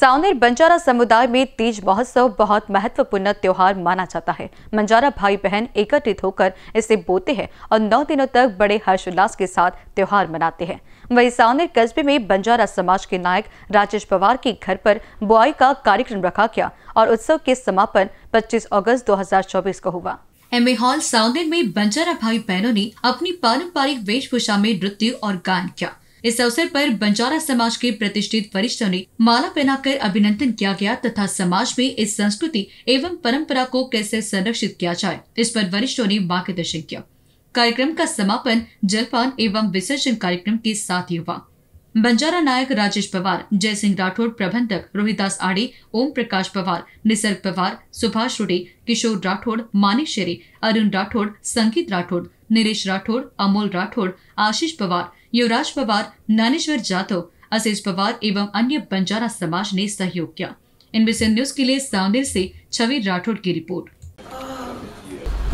सावनेर बंजारा समुदाय में तीज महोत्सव बहुत महत्वपूर्ण त्योहार माना जाता है बंजारा भाई बहन एकत्रित होकर इसे बोते हैं और नौ दिनों तक बड़े हर्षोल्लास के साथ त्योहार मनाते हैं वही सावनेर कस्बे में बंजारा समाज के नायक राजेश पवार के घर पर बुआई का कार्यक्रम रखा गया और उत्सव के समापन पच्चीस अगस्त दो को हुआ एम ए हॉल सावनेर में बंजारा भाई बहनों ने अपनी पारंपरिक वेशभूषा में नृत्य और गान किया इस अवसर पर बंजारा समाज के प्रतिष्ठित वरिष्ठों ने माला पहनाकर अभिनंदन किया गया तथा समाज में इस संस्कृति एवं परंपरा को कैसे संरक्षित किया जाए इस पर वरिष्ठों ने मार्गदर्शन किया कार्यक्रम का समापन जलपान एवं विसर्जन कार्यक्रम के साथ ही हुआ बंजारा नायक राजेश पवार जय सिंह राठौड़ प्रबंधक रोहिदास आड़े ओम प्रकाश पवार निसर्ग पवार सुभाष रुडे किशोर राठौड़ मानी शेरे अरुण राठौड़ संगीत राठौड़ निरेश राठौड़ अमोल राठौड़ आशीष पवार युवराज पवार ज्ञानेश्वर जाधव असीस पवार एवं अन्य बंजारा समाज ने सहयोग किया इनबीसी न्यूज के लिए सांदेर से छवि राठौड़ की रिपोर्ट